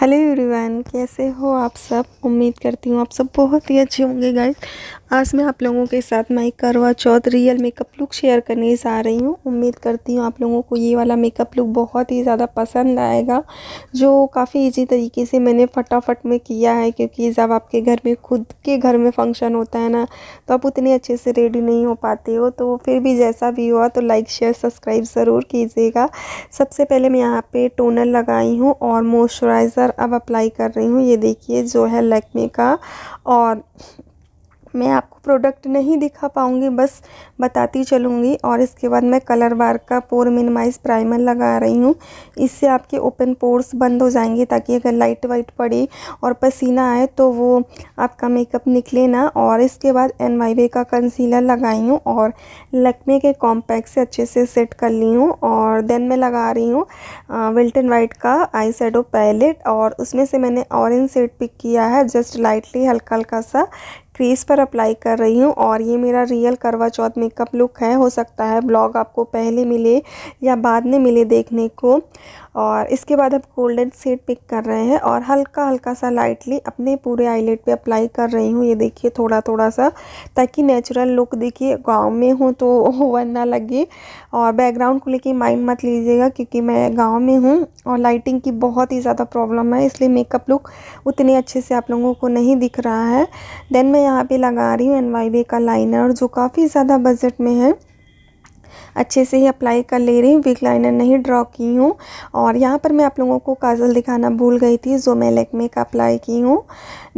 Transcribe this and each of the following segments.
hello everyone कैसे हो आप सब उम्मीद करती हूँ आप सब बहुत ही अच्छे होंगे गाइस आज मैं आप लोगों के साथ my Karwa Chauth real makeup look share करने जा रही हूँ उम्मीद करती हूँ आप लोगों को ये वाला मेकअप लुक बहुत ही ज़्यादा पसंद आएगा जो काफ़ी इजी तरीके से मैंने फटाफट में किया है क्योंकि जब आपके घर में खुद के घर में फंक्शन होता है ना तो आप उतने अच्छे से रेडी नहीं हो पाते हो तो फिर भी जैसा भी हुआ तो लाइक शेयर सब्सक्राइब ज़रूर कीजिएगा सबसे पहले मैं यहाँ पर टोनर लगाई हूँ और मॉइस्चराइज़र अब अप्लाई कर रही हूँ ये देखिए जो है लैक्मे का और मैं आपको प्रोडक्ट नहीं दिखा पाऊँगी बस बताती चलूँगी और इसके बाद मैं कलर बार का पोर मिनिमाइज प्राइमर लगा रही हूँ इससे आपके ओपन पोर्स बंद हो जाएंगे ताकि अगर लाइट वाइट पड़े और पसीना आए तो वो आपका मेकअप निकले ना और इसके बाद एन वाई का कंसीलर लगाई हूँ और लकमे के कॉम्पैक्ट से अच्छे से सेट कर ली हूँ और देन मैं लगा रही हूँ विल्टन वाइट का आई पैलेट और उसमें से मैंने ऑरेंज सेट पिक किया है जस्ट लाइटली हल्का हल्का सा क्रीज पर अप्लाई कर रही हूँ और ये मेरा रियल करवा चौथ मेकअप लुक है हो सकता है ब्लॉग आपको पहले मिले या बाद में मिले देखने को और इसके बाद हम गोल्डन सेड पिक कर रहे हैं और हल्का हल्का सा लाइटली अपने पूरे आईलेट पे अप्लाई कर रही हूँ ये देखिए थोड़ा थोड़ा सा ताकि नेचुरल लुक देखिए गांव में हो तो वन ना लगे और बैकग्राउंड को लेके माइंड मत लीजिएगा क्योंकि मैं गांव में हूँ और लाइटिंग की बहुत ही ज़्यादा प्रॉब्लम है इसलिए मेकअप लुक उतने अच्छे से आप लोगों को नहीं दिख रहा है देन मैं यहाँ पे लगा रही हूँ एन का लाइनर जो काफ़ी ज़्यादा बजट में है अच्छे से ही अप्लाई कर ले रही हूँ विक लाइनर नहीं ड्रॉ की हूँ और यहाँ पर मैं आप लोगों को काजल दिखाना भूल गई थी जो मैं लेकमे का अप्लाई की हूँ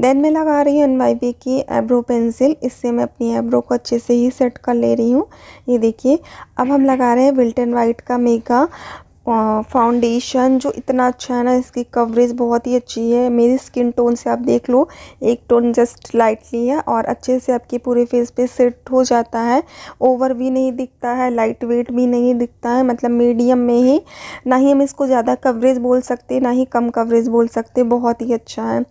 देन मैं लगा रही हूँ एन की एब्रो पेंसिल इससे मैं अपनी एब्रो को अच्छे से ही सेट कर ले रही हूँ ये देखिए अब हम लगा रहे हैं विल्टन वाइट का मेगा फाउंडेशन जो इतना अच्छा है ना इसकी कवरेज बहुत ही अच्छी है मेरी स्किन टोन से आप देख लो एक टोन जस्ट लाइटली है और अच्छे से आपके पूरे फेस पे सेट हो जाता है ओवर भी नहीं दिखता है लाइट वेट भी नहीं दिखता है मतलब मीडियम में ही ना ही हम इसको ज़्यादा कवरेज बोल सकते ना ही कम कवरेज बोल सकते बहुत ही अच्छा है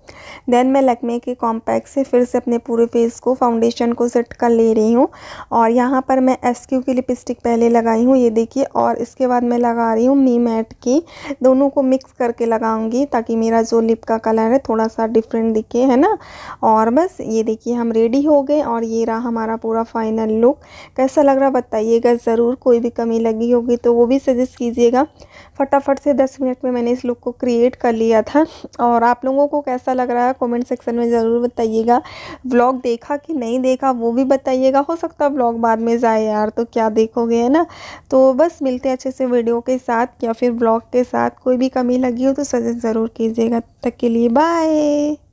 देन मैं लकमे के कॉम्पैक्ट से फिर से अपने पूरे फेस को फाउंडेशन को सेट कर ले रही हूँ और यहाँ पर मैं एस की लिपस्टिक पहले लगाई हूँ ये देखिए और इसके बाद मैं लगा रही हूँ नी मैट की दोनों को मिक्स करके लगाऊंगी ताकि मेरा जो लिप का कलर है थोड़ा सा डिफरेंट दिखे है ना और बस ये देखिए हम रेडी हो गए और ये रहा हमारा पूरा फाइनल लुक कैसा लग रहा बताइएगा ज़रूर कोई भी कमी लगी होगी तो वो भी सजेस्ट कीजिएगा फटाफट से दस मिनट में मैंने इस लुक को क्रिएट कर लिया था और आप लोगों को कैसा लग रहा है कमेंट सेक्शन में ज़रूर बताइएगा व्लॉग देखा कि नहीं देखा वो भी बताइएगा हो सकता है व्लॉग बाद में जाए यार तो क्या देखोगे है ना तो बस मिलते अच्छे से वीडियो के साथ या फिर ब्लॉग के साथ कोई भी कमी लगी हो तो सजेस्ट ज़रूर कीजिएगा तक के लिए बाय